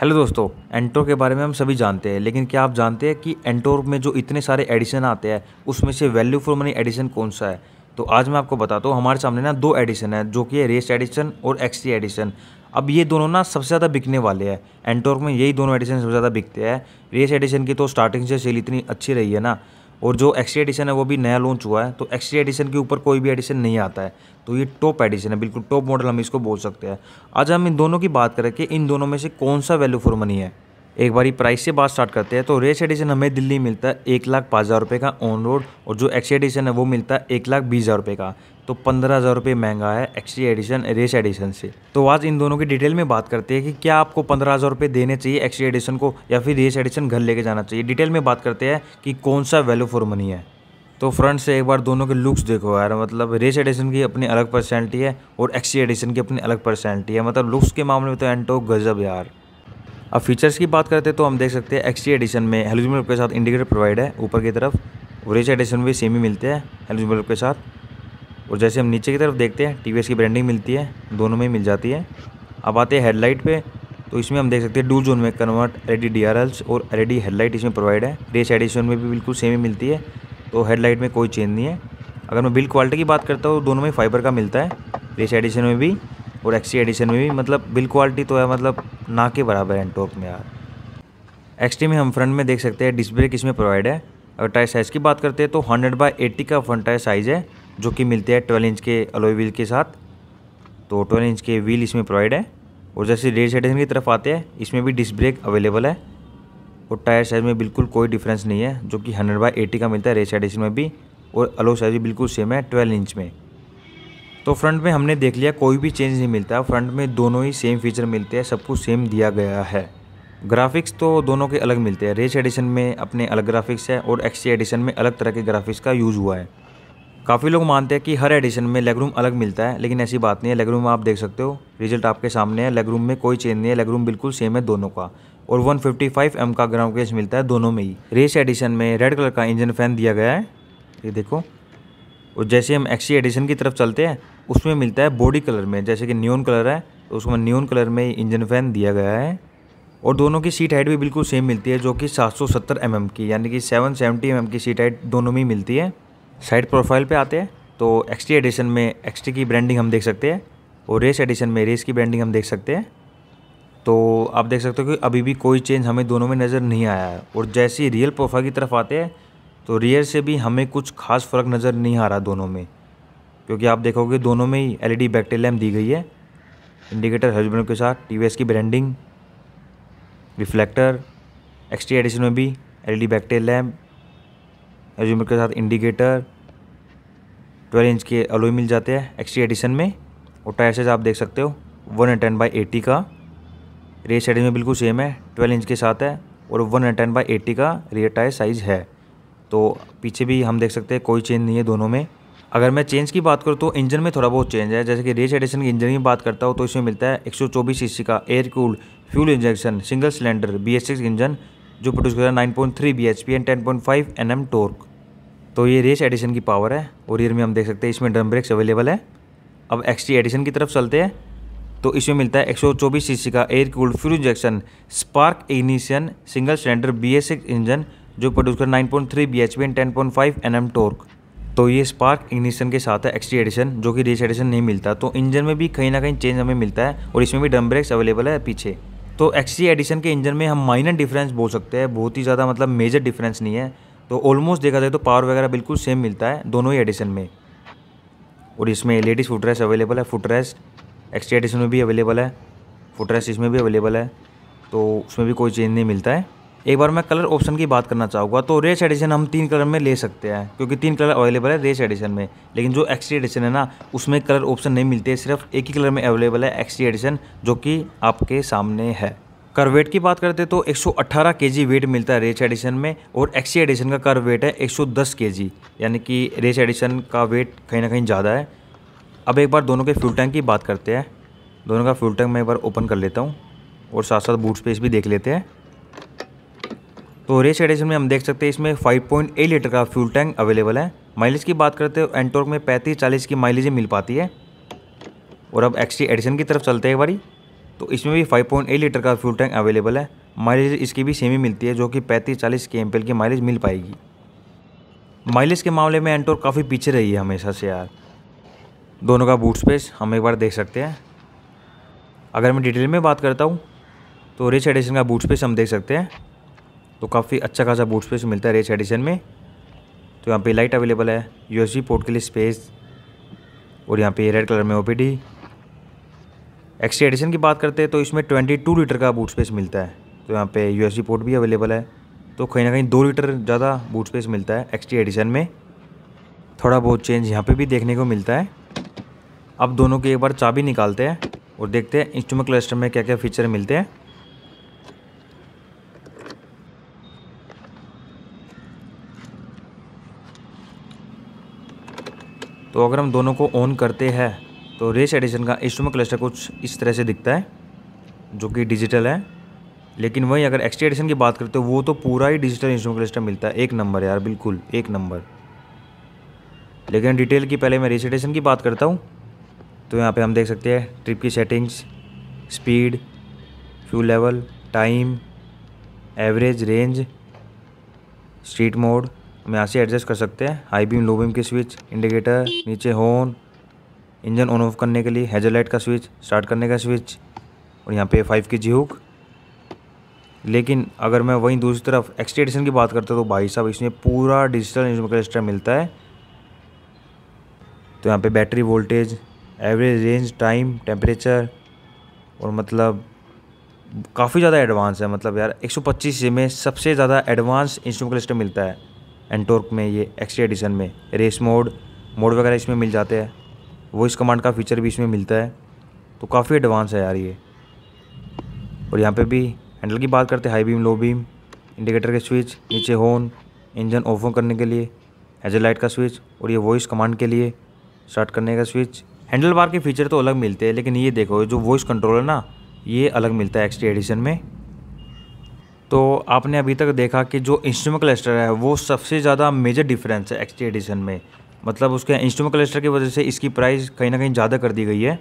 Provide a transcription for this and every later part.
hello दोस्तों एंटोर के बारे में हम सभी जानते हैं लेकिन क्या आप जानते हैं कि एंटोर में जो इतने सारे एडिशन आते हैं उसमें से वैल्यू फॉर मनी एडिशन कौन सा है तो आज मैं आपको बताता हूँ हमारे सामने ना दो एडिशन है जो कि है रेस एडिशन और एक्सटी एडिशन अब ये दोनों ना सबसे ज़्यादा बिकने वाले हैं एंटोर में यही दोनों एडिशन सबसे ज़्यादा बिकते हैं रेस एडिशन की तो स्टार्टिंग से सेल इतनी अच्छी रही है ना और जो एक्सट्री एडिशन है वो भी नया लॉन्च हुआ है तो एक्सट्री एडिशन के ऊपर कोई भी एडिशन नहीं आता है तो ये टॉप एडिशन है बिल्कुल टॉप मॉडल हम इसको बोल सकते हैं आज हम इन दोनों की बात करें कि इन दोनों में से कौन सा वैल्यू फॉर मनी है एक बारी प्राइस से बात स्टार्ट करते हैं तो रेस एडिशन हमें दिल्ली मिलता है एक लाख पाँच हज़ार रुपये का ऑन रोड और जो एक्सी एडिशन है वो मिलता है एक लाख बीस हज़ार रुपये का तो पंद्रह हज़ार रुपये महंगा है एक्सी एडिशन रेस एडिशन से तो आज इन दोनों की डिटेल में बात करते हैं कि क्या आपको पंद्रह हज़ार रुपये देने चाहिए एक्सी एडिशन को या फिर रेस एडिशन घर लेके जाना चाहिए डिटेल में बात करते हैं कि कौन सा वैल्यू फॉर मनी है तो फ्रंट से एक बार दोनों के लुक्स देखो यार मतलब रेस एडिशन की अपनी अलग पर्सनैलिटी है और एक्सी एडिशन की अपनी अलग पर्सनैलिटी है मतलब लुक्स के मामले में तो एंटो गजब यार अब फीचर्स की बात करते हैं तो हम देख सकते हैं एक्सटी एडिशन में हेलोजन के साथ इंडिकेटर प्रोवाइड है ऊपर की तरफ और रेस एडिशन में सेम ही मिलते हैं हेलोजन के साथ और जैसे हम नीचे की तरफ देखते हैं टी की ब्रांडिंग मिलती है दोनों में मिल जाती है अब आते हैं हेडलाइट पर तो इसमें हम देख सकते हैं डू जोन में कन्वर्ट एल ई और एल हेडलाइट इसमें प्रोवाइड है रेस एडिशन में भी बिल्कुल सेम ही मिलती है तो हेडलाइट में कोई चेंज नहीं है अगर मैं बिल क्वालिटी की बात करता हूँ तो दोनों में फाइबर का मिलता है रेस एडिशन में भी और एक्सी एडिशन में भी मतलब बिल क्वालिटी तो है मतलब ना के बराबर है टॉप में यार एक्सटी में हम फ्रंट में देख सकते हैं डिस्प्ले में प्रोवाइड है अगर टायर साइज़ की बात करते हैं तो 100 बाय 80 का फ्रंट टायर साइज़ है जो कि मिलते हैं 12 इंच के अलोई व्हील के साथ तो 12 इंच के व्हील इसमें प्रोवाइड है और जैसे रेड सेडन की तरफ आते हैं इसमें भी डिस्क ब्रेक अवेलेबल है और टायर साइज़ में बिल्कुल कोई डिफरेंस नहीं है जो कि हंड्रेड बाई एटी का मिलता है रेस एडिशन में भी और अलो साइज़ भी बिल्कुल सेम है ट्वेल्व इंच में तो फ्रंट में हमने देख लिया कोई भी चेंज नहीं मिलता फ्रंट में दोनों ही सेम फीचर मिलते हैं सब कुछ सेम दिया गया है ग्राफिक्स तो दोनों के अलग मिलते हैं रेच एडिशन में अपने अलग ग्राफिक्स है और एक्स एडिशन में अलग तरह के ग्राफिक्स का यूज़ हुआ है काफ़ी लोग मानते हैं कि हर एडिशन में लेगरूम अलग मिलता है लेकिन ऐसी बात नहीं है लेगरूम आप देख सकते हो रिजल्ट आपके सामने है लेगरूम में कोई चेंज नहीं है लेगरूम बिल्कुल सेम है दोनों का और 155 एम का ग्राउंड केस मिलता है दोनों में ही रेस एडिशन में रेड कलर का इंजन फैन दिया गया है ये देखो और जैसे हम एक्सी एडिशन की तरफ चलते हैं उसमें मिलता है बॉडी कलर में जैसे कि न्यून कलर है तो उसमें न्यून कलर में इंजन फैन दिया गया है और दोनों की सीट हाइट भी बिल्कुल सेम मिलती है जो कि 770 mm की यानी कि 770 सेवेंटी mm की सीट हाइट दोनों में मिलती है साइड प्रोफाइल पे आते हैं तो एक्सटी एडिशन में एक्सटी की ब्रांडिंग हम देख सकते हैं और रेस एडिशन में रेस की ब्रांडिंग हम देख सकते हैं तो आप देख सकते हो कि अभी भी कोई चेंज हमें दोनों में नज़र नहीं आया है और जैसे ही रियल प्रोफाइल की तरफ आते हैं तो रियर से भी हमें कुछ खास फ़र्क नज़र नहीं आ रहा दोनों में क्योंकि आप देखोगे दोनों में ही डी बैक्टेल लैम्प दी गई है इंडिकेटर हजबेंड के साथ एस की ब्रांडिंग रिफ्लेक्टर एक्सटी एडिशन में भी डी बैकटेल लैम्प हजबेंड के साथ इंडिकेटर ट्वेल्व इंच के अलोई मिल जाते हैं एक्सटी एडिशन में और टायर साइज आप देख सकते हो one and ten by eighty का रेयर साइड में बिल्कुल सेम है ट्वेल्व इंच के साथ है और one and ten by eighty का रेयर टायर साइज़ है तो पीछे भी हम देख सकते हैं कोई चेंज नहीं है दोनों में अगर मैं चेंज की बात करूँ तो इंजन में थोड़ा बहुत चेंज है जैसे कि रेस एडिशन के इंजन की बात करता हूँ तो इसमें मिलता है एक सौ का air cool fuel injection single cylinder B engine जो प्रोड्यूस करता है nine point and ten point M torque तो ये रेस एडिशन की पावर है और ईयर में हम देख सकते हैं इसमें ड्रम ब्रेक्स अवेलेबल है अब एक्सटी एडिशन की तरफ चलते हैं तो इसमें मिलता है 124 सीसी का air cooled fuel injection spark ignition single cylinder B engine जो produce P and 9.3 point and 10.5 Nm torque तो ये स्पार्क इग्निशन के साथ है एक्सटी एडिशन जो कि रेस एडिशन नहीं मिलता तो इंजन में भी कहीं ना कहीं चेंज हमें मिलता है और इसमें भी ड्रम ब्रेक्स अवेलेबल है पीछे तो एक्सटी एडिशन के इंजन में हम माइनर डिफरेंस बोल सकते हैं बहुत ही ज़्यादा मतलब मेजर डिफरेंस नहीं है तो ऑलमोस्ट देखा जाए तो पावर वगैरह बिल्कुल सेम मिलता है दोनों ही एडिशन में और इसमें लेडीज़ रेस अवेलेबल है फुट रेस्ट एक्सटी एडिशन में भी अवेलेबल है फुटरेस इसमें भी अवेलेबल है तो उसमें भी कोई चेंज नहीं मिलता है एक बार मैं कलर ऑप्शन की बात करना चाहूँगा तो रेस एडिशन हम तीन कलर में ले सकते हैं क्योंकि तीन कलर अवेलेबल है रेस एडिशन में लेकिन जो एक्सटी एडिशन है ना उसमें कलर ऑप्शन नहीं मिलते सिर्फ एक ही कलर में अवेलेबल है एक्सटी एडिशन जो कि आपके सामने है कर वेट की बात करते तो 118 केजी वेट मिलता है रेस एडिशन में और एक्सी एडिशन का कर वेट है 110 केजी यानी कि रेस एडिशन का वेट कहीं ना कहीं ज़्यादा है अब एक बार दोनों के फ्यूल टैंक की बात करते हैं दोनों का फ्यूल टैंक मैं एक बार ओपन कर लेता हूँ और साथ साथ बूट स्पेस भी देख लेते हैं तो रेस एडिशन में हम देख सकते हैं इसमें 5.8 लीटर का फ्यूल टैंक अवेलेबल है माइलेज की बात करते हो एंटोर्क में 35-40 की माइलेज मिल पाती है और अब एक्सटी एडिशन की तरफ चलते हैं एक बारी तो इसमें भी 5.8 लीटर का फ्यूल टैंक अवेलेबल है माइलेज इसकी भी सेम ही मिलती है जो कि पैंतीस चालीस के एम की माइलेज मिल पाएगी माइलेज के मामले में एंटोर काफ़ी पीछे रही है हमेशा से यार दोनों का बूट स्पेस हम एक बार देख सकते हैं अगर मैं डिटेल में बात करता हूँ तो रेस एडिशन का बूट स्पेस हम देख सकते हैं तो काफ़ी अच्छा खासा बूट स्पेस मिलता है रेस एडिशन में तो यहाँ पे लाइट अवेलेबल है यूएसबी पोर्ट के लिए स्पेस और यहाँ पे रेड कलर में ओ पी एडिशन की बात करते हैं तो इसमें 22 लीटर का बूट स्पेस मिलता है तो यहाँ पे यूएसबी पोर्ट भी अवेलेबल है तो कहीं ना कहीं दो लीटर ज़्यादा बूट स्पेस मिलता है एक्सटी एडिशन में थोड़ा बहुत चेंज यहाँ पर भी देखने को मिलता है अब दोनों की एक बार चाबी निकालते हैं और देखते हैं इंस्ट्रूमेंट क्लस्टर में क्या क्या फ़ीचर मिलते हैं तो अगर हम दोनों को ऑन करते हैं तो रेस एडिशन का इंस्ट्रूमेंट क्लस्टर कुछ इस तरह से दिखता है जो कि डिजिटल है लेकिन वहीं अगर एक्सटी एडिशन की बात करते हो वो तो पूरा ही डिजिटल इंस्ट्रूमेंट क्लस्टर मिलता है एक नंबर यार बिल्कुल एक नंबर लेकिन डिटेल की पहले मैं रेस एडिशन की बात करता हूँ तो यहाँ पे हम देख सकते हैं ट्रिप की settings speed fuel level time average range street mode हम यहाँ से एडजस्ट कर सकते हैं हाई बीम लो बीम की स्विच इंडिकेटर नीचे होन इंजन ऑन ऑफ करने के लिए हेजर लाइट का स्विच स्टार्ट करने का स्विच और यहाँ पे फाइव की जी हुक लेकिन अगर मैं वहीं दूसरी तरफ एक्सटेडिशन की बात करता तो भाई साहब इसमें पूरा डिजिटल इंस्ट्रूमेंट मिलता है तो यहाँ पे battery voltage average range time temperature और मतलब काफ़ी ज़्यादा एडवांस है मतलब यार 125 सौ में सबसे ज़्यादा एडवांस इंस्ट्रूमेंट क्लस्टर मिलता है एंटोर्क में ये एक्स्ट्रा एडिशन में रेस मोड मोड वगैरह इसमें मिल जाते हैं वॉइस कमांड का फीचर भी इसमें मिलता है तो काफ़ी एडवांस है यार ये और यहाँ पे भी हैंडल की बात करते हैं high beam low beam indicator के स्विच नीचे होन इंजन ऑफ ऑन करने के लिए एज लाइट का स्विच और ये वॉइस कमांड के लिए स्टार्ट करने का स्विच हैंडल बार के फीचर तो अलग मिलते हैं लेकिन ये देखो जो वॉइस कंट्रोल है ना ये अलग मिलता है एक्सटी एडिशन में तो आपने अभी तक देखा कि जो इंस्ट्रूमेंट क्लस्टर है वो सबसे ज़्यादा मेजर डिफरेंस है एक्सटी एडिशन में मतलब उसके इंस्ट्रूमेंट क्लस्टर की वजह से इसकी प्राइस कहीं ना कहीं ज़्यादा कर दी गई है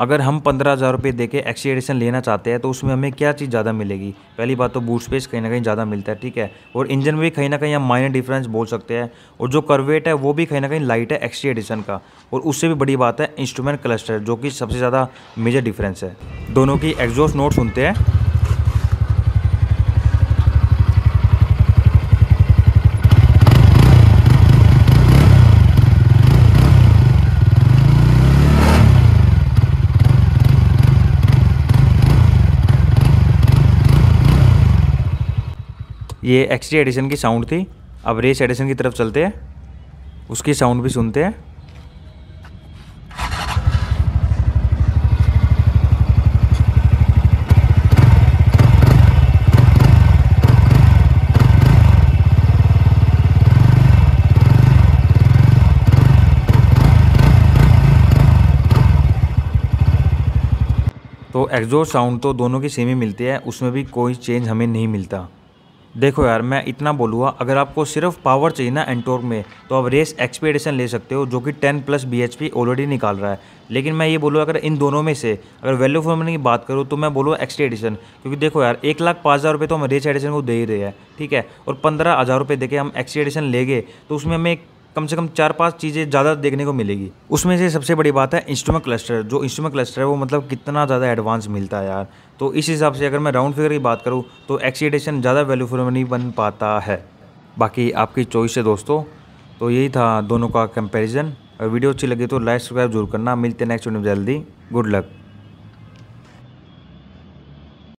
अगर हम पंद्रह हज़ार रुपये दे के एडिशन लेना चाहते हैं तो उसमें हमें क्या चीज़ ज़्यादा मिलेगी पहली बात तो बूट स्पेस कहीं ना कहीं ज़्यादा मिलता है ठीक है और इंजन भी कहीं ना कहीं हम माइनर डिफरेंस बोल सकते हैं और जो करवेट है वो भी कहीं ना कहीं लाइट है एक्सटी एडिशन का और उससे भी बड़ी बात है इंस्ट्रूमेंट क्लस्टर जो कि सबसे ज़्यादा मेजर डिफरेंस है दोनों की एग्जॉस्ट नोट सुनते हैं ये एक्सटी एडिशन की साउंड थी अब रेस एडिशन की तरफ चलते हैं उसकी साउंड भी सुनते हैं तो एग्जॉस्ट साउंड तो दोनों की सेम ही मिलती है उसमें भी कोई चेंज हमें नहीं मिलता देखो यार मैं इतना बोलूँगा अगर आपको सिर्फ पावर चाहिए ना एंटोर्क में तो आप रेस एक्सपेडेशन ले सकते हो जो कि 10 प्लस बी ऑलरेडी निकाल रहा है लेकिन मैं ये बोलूँगा अगर इन दोनों में से अगर वैल्यू फॉर मनी की बात करूँ तो मैं बोलूँगा एडिशन क्योंकि देखो यार एक लाख पाँच हज़ार रुपये तो हम रेस एडिशन को दे ही रहे हैं ठीक है और पंद्रह हज़ार रुपये देखे हम एडिशन ले गए तो उसमें हमें कम से कम चार पांच चीज़ें ज़्यादा देखने को मिलेगी उसमें से सबसे बड़ी बात है इंस्ट्रूमेंट क्लस्टर जो इंस्ट्रूमेंट क्लस्टर है वो मतलब कितना ज़्यादा एडवांस मिलता है यार तो इस हिसाब से अगर मैं राउंड फिगर की बात करूँ तो एक्सीडेशन ज़्यादा वैल्यू फॉर मनी बन पाता है बाकी आपकी चॉइस है दोस्तों तो यही था दोनों का कंपेरिजन और वीडियो अच्छी लगी तो लाइक सब्सक्राइब जरूर करना मिलते नेक्स्ट वीडियो जल्दी गुड लक